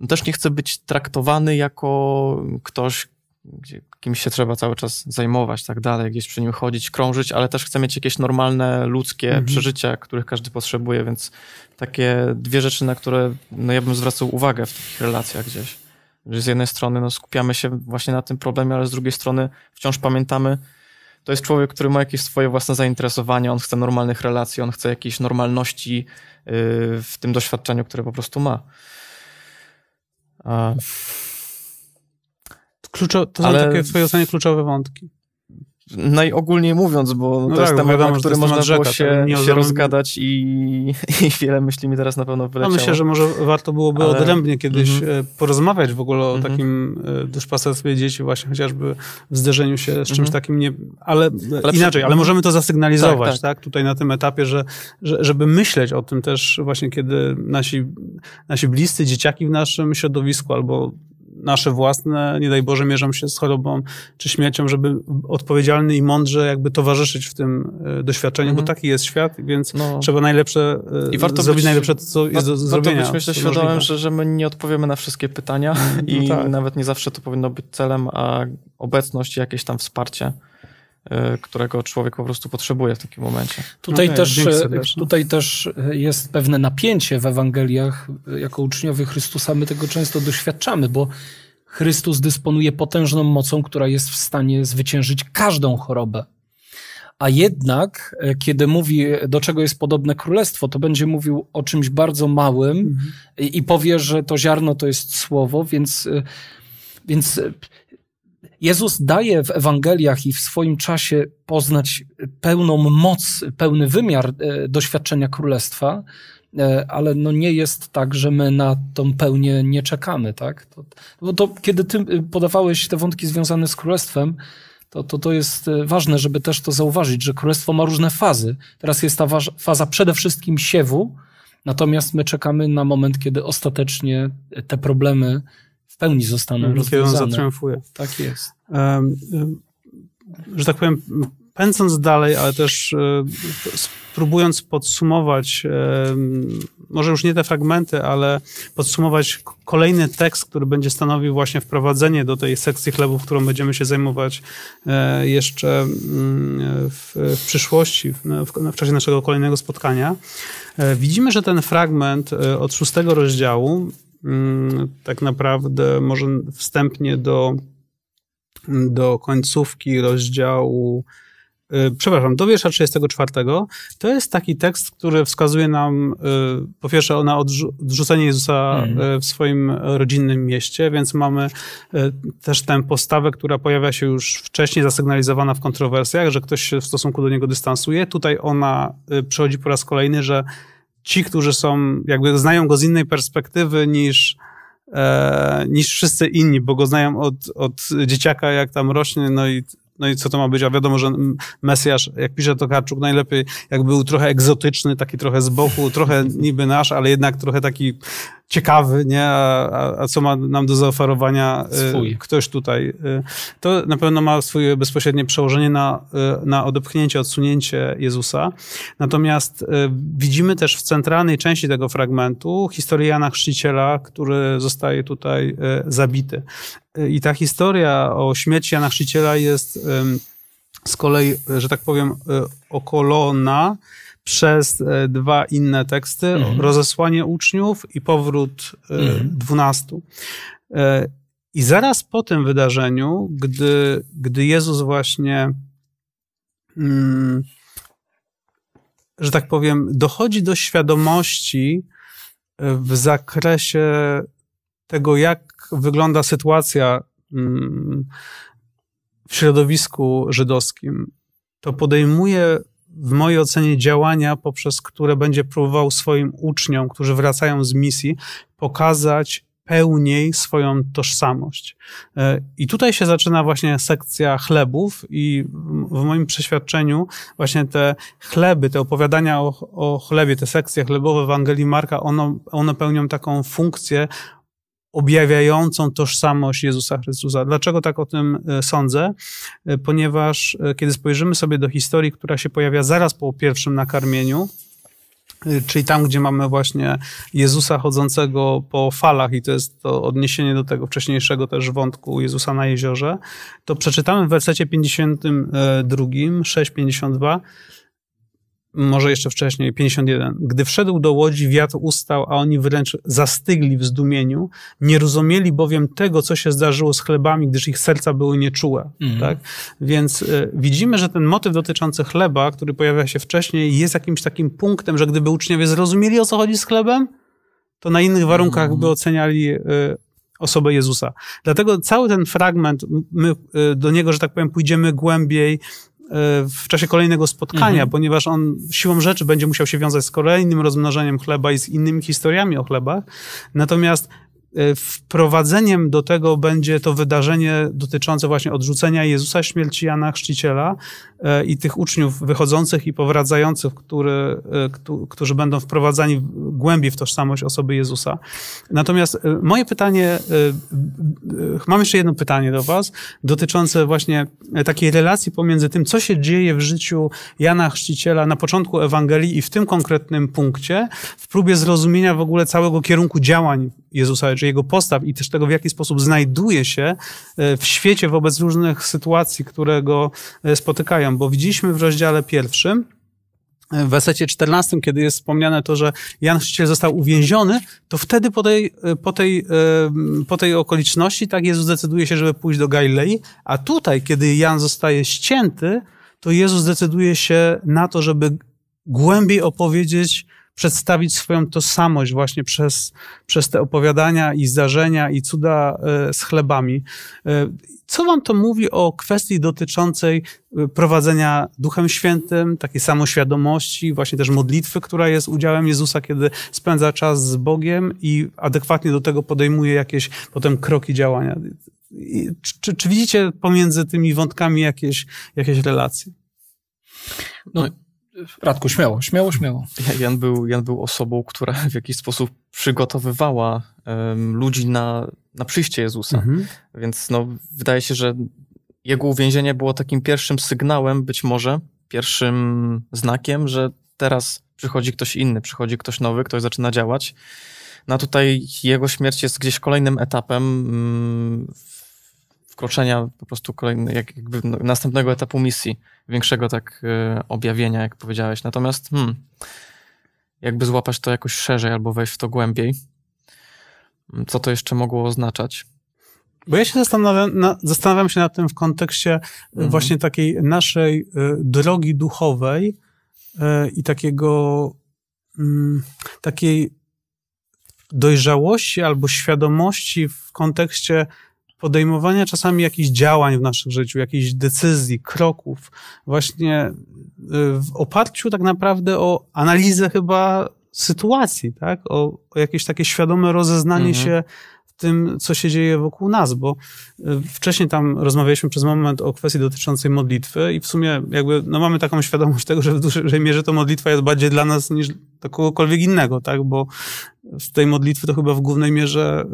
no, też nie chce być traktowany jako ktoś, gdzie kimś się trzeba cały czas zajmować, tak dalej, gdzieś przy nim chodzić, krążyć, ale też chce mieć jakieś normalne ludzkie mhm. przeżycia, których każdy potrzebuje, więc takie dwie rzeczy, na które no, ja bym zwracał uwagę w takich relacjach gdzieś. Że z jednej strony no, skupiamy się właśnie na tym problemie, ale z drugiej strony wciąż pamiętamy, to jest człowiek, który ma jakieś swoje własne zainteresowania, on chce normalnych relacji, on chce jakiejś normalności y, w tym doświadczeniu, które po prostu ma. A kluczo, to są ale... takie twoje ocenie kluczowe wątki. Najogólniej mówiąc, bo no to tak, jest temat, wiadomo, na który można rzeka, było się, się rozgadać i, [LAUGHS] i wiele myśli mi teraz na pewno no wyleciało. No myślę, że może warto byłoby ale... odrębnie kiedyś mm -hmm. porozmawiać w ogóle o mm -hmm. takim e, duszpasterstwie dzieci właśnie chociażby w zderzeniu się z czymś mm -hmm. takim, nie, ale, ale inaczej, ale możemy to zasygnalizować, tak, tak. tak, Tutaj na tym etapie, że, że, żeby myśleć o tym też właśnie, kiedy nasi, nasi bliscy, dzieciaki w naszym środowisku albo nasze własne, nie daj Boże, mierzą się z chorobą czy śmiercią, żeby odpowiedzialny i mądrze jakby towarzyszyć w tym e, doświadczeniu, bo mhm. taki jest świat, więc no. trzeba najlepsze I e, warto zrobić być, najlepsze, co jest do zrobienia. Warto być, myślę, świadomym, że, że my nie odpowiemy na wszystkie pytania mm, no i tak. nawet nie zawsze to powinno być celem, a obecność i jakieś tam wsparcie E, którego człowiek po prostu potrzebuje w takim momencie. Tutaj, okay, no tak, też, e, tutaj też e, jest pewne napięcie w Ewangeliach. Jako uczniowie Chrystusa my tego często doświadczamy, bo Chrystus dysponuje potężną mocą, która jest w stanie zwyciężyć każdą chorobę. A jednak, kiedy mówi, do czego jest podobne królestwo, to będzie mówił o czymś bardzo małym mhm. i, i powie, że to ziarno to jest słowo, więc, więc Jezus daje w Ewangeliach i w swoim czasie poznać pełną moc, pełny wymiar e, doświadczenia Królestwa, e, ale no nie jest tak, że my na tą pełnię nie czekamy, tak? To, no bo to, kiedy ty y, podawałeś te wątki związane z Królestwem, to, to, to jest e, ważne, żeby też to zauważyć, że Królestwo ma różne fazy. Teraz jest ta faza przede wszystkim siewu, natomiast my czekamy na moment, kiedy ostatecznie te problemy w pełni zostaną Kiedy mhm. rozwiązane. Kiedy on zatriumfuje. Tak jest. Um, że tak powiem, pędząc dalej, ale też e, spróbując podsumować, może już nie te fragmenty, ale podsumować kolejny tekst, który będzie stanowił właśnie wprowadzenie do tej sekcji chlebów, którą będziemy się zajmować e, jeszcze mm, w, w przyszłości, w, w czasie naszego kolejnego spotkania. E, widzimy, że ten fragment od szóstego rozdziału Mm, tak naprawdę może wstępnie do, do końcówki rozdziału y, przepraszam, do wiersza 34, to jest taki tekst, który wskazuje nam y, po pierwsze na odrzucenie Jezusa mhm. y, w swoim rodzinnym mieście, więc mamy też tę postawę, która pojawia się już wcześniej zasygnalizowana w kontrowersjach, że ktoś się w stosunku do niego dystansuje. Tutaj ona przychodzi po raz kolejny, że ci, którzy są, jakby znają go z innej perspektywy niż, e, niż wszyscy inni, bo go znają od, od dzieciaka, jak tam rośnie, no i no i co to ma być? A wiadomo, że Mesjasz, jak pisze karczuk najlepiej jak był trochę egzotyczny, taki trochę z boku, trochę [LAUGHS] niby nasz, ale jednak trochę taki ciekawy, nie? A, a, a, co ma nam do zaoferowania y, Swój. ktoś tutaj. Y, to na pewno ma swoje bezpośrednie przełożenie na, y, na odepchnięcie, odsunięcie Jezusa. Natomiast widzimy też w centralnej części tego fragmentu historię Jana Chrzciciela, który zostaje tutaj zabity. I ta historia o śmierci Jana Chrzciciela jest z kolei, że tak powiem, okolona przez e, dwa inne teksty, mhm. rozesłanie uczniów i powrót e, mhm. dwunastu. Mhm. I zaraz po tym wydarzeniu, gdy, gdy Jezus właśnie, mm, że tak powiem, dochodzi do świadomości w zakresie tego, jak wygląda sytuacja mm, w środowisku żydowskim, to podejmuje w mojej ocenie działania, poprzez które będzie próbował swoim uczniom, którzy wracają z misji, pokazać pełniej swoją tożsamość. E, I tutaj się zaczyna właśnie sekcja chlebów, i w moim przeświadczeniu, właśnie te chleby, te opowiadania o, o chlebie, te sekcje chlebowe w Ewangelii Marka, one, one pełnią taką funkcję objawiającą tożsamość Jezusa Chrystusa. Dlaczego tak o tym e, sądzę? E, ponieważ e, kiedy spojrzymy sobie do historii, która się pojawia zaraz po pierwszym nakarmieniu, czyli tam, gdzie mamy właśnie Jezusa chodzącego po falach, i to jest to odniesienie do tego wcześniejszego też wątku Jezusa na jeziorze, to przeczytamy w wersecie 52, 6,52, może jeszcze wcześniej, 51. Gdy wszedł do łodzi, wiatr ustał, a oni wręcz zastygli w zdumieniu. Nie rozumieli bowiem tego, co się zdarzyło z chlebami, gdyż ich serca były nieczułe. Mhm. Tak? Więc y, widzimy, że ten motyw dotyczący chleba, który pojawia się wcześniej, jest jakimś takim punktem, że gdyby uczniowie zrozumieli, o co chodzi z chlebem, to na innych warunkach mhm. by oceniali y, osobę Jezusa. Dlatego cały ten fragment, my y, do niego, że tak powiem, pójdziemy głębiej, E, w czasie kolejnego spotkania, mhm. ponieważ on siłą rzeczy będzie musiał się wiązać z kolejnym rozmnażaniem chleba i z innymi historiami o chlebach. Natomiast e, wprowadzeniem do tego będzie to wydarzenie dotyczące właśnie odrzucenia Jezusa, śmierci Jana Chrzciciela, E, i tych uczniów wychodzących i powracających, który, e, którzy będą wprowadzani głębiej w tożsamość osoby Jezusa. Natomiast e, moje pytanie, mam jeszcze jedno pytanie do Was, dotyczące właśnie takiej relacji pomiędzy tym, co się dzieje w życiu Jana Chrzciciela na początku Ewangelii i w tym konkretnym punkcie, w próbie zrozumienia w ogóle całego kierunku działań Jezusa, czy jego postaw i też tego, w jaki sposób znajduje się w świecie wobec różnych sytuacji, które go spotykają bo widzieliśmy w rozdziale pierwszym, e, w wesecie 14, kiedy jest wspomniane to, że Jan Chrzciciel został uwięziony, to wtedy po tej, e, po tej, e, po tej okoliczności tak Jezus decyduje się, żeby pójść do Galilei, a tutaj, kiedy Jan zostaje ścięty, to Jezus decyduje się na to, żeby głębiej opowiedzieć przedstawić swoją tożsamość właśnie przez, przez te opowiadania i zdarzenia i cuda e, z chlebami. E, co wam to mówi o kwestii dotyczącej e, prowadzenia Duchem Świętym, takiej samoświadomości, właśnie też modlitwy, która jest udziałem Jezusa, kiedy spędza czas z Bogiem i adekwatnie do tego podejmuje jakieś potem kroki działania? Czy, czy widzicie pomiędzy tymi wątkami jakieś, jakieś relacje? No, Radku, śmiało, śmiało, śmiało. Jan był, Jan był osobą, która w jakiś sposób przygotowywała um, ludzi na, na przyjście Jezusa. Mhm. Więc no, wydaje się, że jego uwięzienie było takim pierwszym sygnałem, być może pierwszym znakiem, że teraz przychodzi ktoś inny, przychodzi ktoś nowy, ktoś zaczyna działać. No a tutaj jego śmierć jest gdzieś kolejnym etapem mm, wkroczenia po prostu kolejny, jakby no, następnego etapu misji, większego tak e, objawienia, jak powiedziałeś. Natomiast hmm, jakby złapać to jakoś szerzej albo wejść w to głębiej, hmm, co to jeszcze mogło oznaczać? Bo ja się zastanawiam, na, zastanawiam się nad tym w kontekście e, mhm. właśnie takiej naszej y, drogi duchowej y, i takiego mm, takiej dojrzałości albo świadomości w kontekście podejmowania czasami jakichś działań w naszym życiu, jakichś decyzji, kroków, właśnie y, w oparciu tak naprawdę o analizę chyba sytuacji, tak? O, o jakieś takie świadome rozeznanie mhm. się tym, co się dzieje wokół nas, bo e, wcześniej tam rozmawialiśmy przez moment o kwestii dotyczącej modlitwy i w sumie jakby no mamy taką świadomość tego, że w dużej mierze to modlitwa jest bardziej dla nas niż dla kogokolwiek innego, tak? Bo z tej modlitwy to chyba w głównej mierze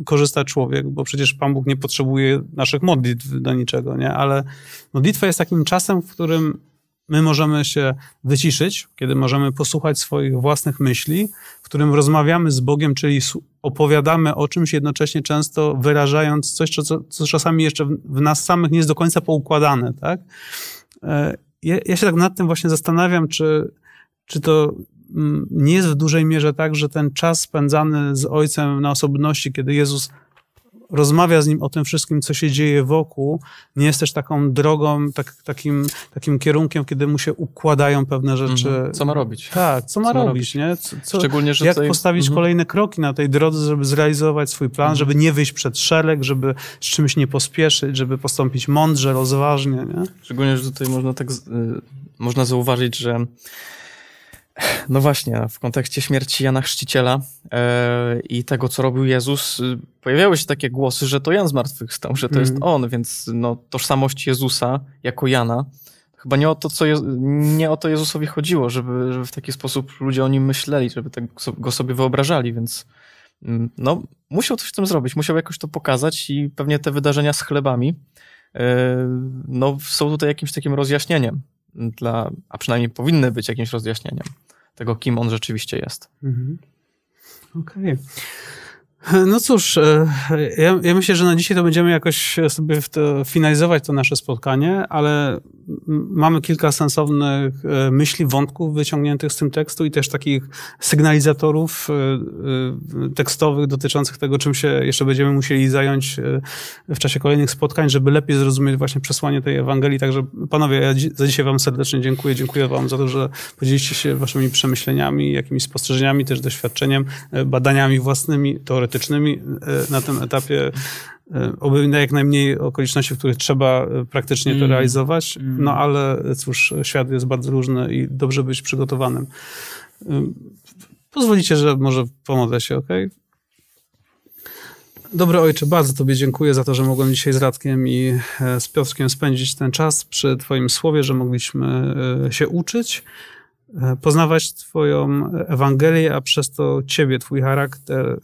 e, korzysta człowiek, bo przecież Pan Bóg nie potrzebuje naszych modlitw do niczego, nie? Ale modlitwa jest takim czasem, w którym my możemy się wyciszyć, kiedy możemy posłuchać swoich własnych myśli, w którym rozmawiamy z Bogiem, czyli opowiadamy o czymś, jednocześnie często wyrażając coś, co, co czasami jeszcze w nas samych nie jest do końca poukładane. Tak? E, ja, ja się tak nad tym właśnie zastanawiam, czy, czy to mm, nie jest w dużej mierze tak, że ten czas spędzany z Ojcem na osobności, kiedy Jezus rozmawia z nim o tym wszystkim, co się dzieje wokół, nie jest też taką drogą, tak, takim, takim kierunkiem, kiedy mu się układają pewne rzeczy. Mhm. Co ma robić? Tak, co, co ma, robić, nie? Co, co, Szczególnie, że jak tutaj... postawić mhm. kolejne kroki na tej drodze, żeby zrealizować swój plan, mhm. żeby nie wyjść przed szereg, żeby z czymś nie pospieszyć, żeby postąpić mądrze, rozważnie, nie? Szczególnie, że tutaj można tak, y, można zauważyć, że no właśnie, w kontekście śmierci Jana Chrzciciela yy, i tego, co robił Jezus, yy, pojawiały się takie głosy, że to Jan zmartwychwstał, że to mm. jest mhm. on, więc no, tożsamość Jezusa jako Jana. Chyba nie o to, co Je nie o to Jezusowi chodziło, żeby, żeby, w taki sposób ludzie o nim myśleli, żeby tak go sobie wyobrażali, więc yy, no, musiał coś w tym zrobić, musiał jakoś to pokazać i pewnie te wydarzenia z chlebami e, no, są tutaj jakimś takim rozjaśnieniem dla, a przynajmniej powinny być jakimś rozjaśnieniem tego, kim on rzeczywiście jest. Mhm. Okej. Okay. No cóż, e, ja, ja, myślę, że na dzisiaj to będziemy jakoś sobie to, finalizować to nasze spotkanie, ale mamy kilka sensownych e, myśli, wątków wyciągniętych z tym tekstu i też takich sygnalizatorów e, tekstowych dotyczących tego, czym się jeszcze będziemy musieli zająć w czasie kolejnych spotkań, żeby lepiej zrozumieć właśnie przesłanie tej Ewangelii. Także panowie, ja za dzisiaj wam serdecznie dziękuję. Dziękuję wam za to, że podzieliście się waszymi przemyśleniami, jakimiś spostrzeżeniami, też doświadczeniem, badaniami własnymi, teoretycznymi praktycznymi e, na tym etapie e, na jak najmniej okoliczności, w których trzeba e, praktycznie to mm. realizować, mm. no ale cóż, świat jest bardzo różny i dobrze być przygotowanym. Pozwolicie, że może pomodlę się, ok? Dobry ojcze, bardzo Tobie dziękuję za to, że mogłem dzisiaj z Radkiem i z Piotrkiem spędzić ten czas przy Twoim słowie, że mogliśmy się uczyć E, poznawać Twoją Ewangelię, a przez to Ciebie, Twój charakter, e,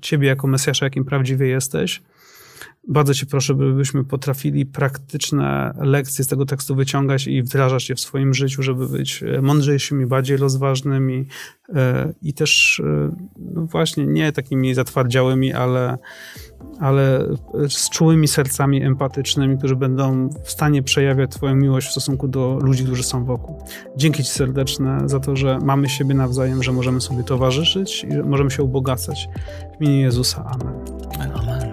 Ciebie jako Mesjasza, jakim prawdziwie jesteś bardzo się proszę, byśmy potrafili praktyczne lekcje z tego tekstu wyciągać i wdrażać je w swoim życiu, żeby być e, mądrzejszymi, bardziej rozważnymi e, i też e, no właśnie nie takimi zatwardziałymi, ale, ale z czułymi sercami empatycznymi, którzy będą w stanie przejawiać twoją miłość w stosunku do ludzi, którzy są wokół. Dzięki ci serdeczne za to, że mamy siebie nawzajem, że możemy sobie towarzyszyć i że możemy się ubogacać. W imieniu Jezusa. Amen. Amen.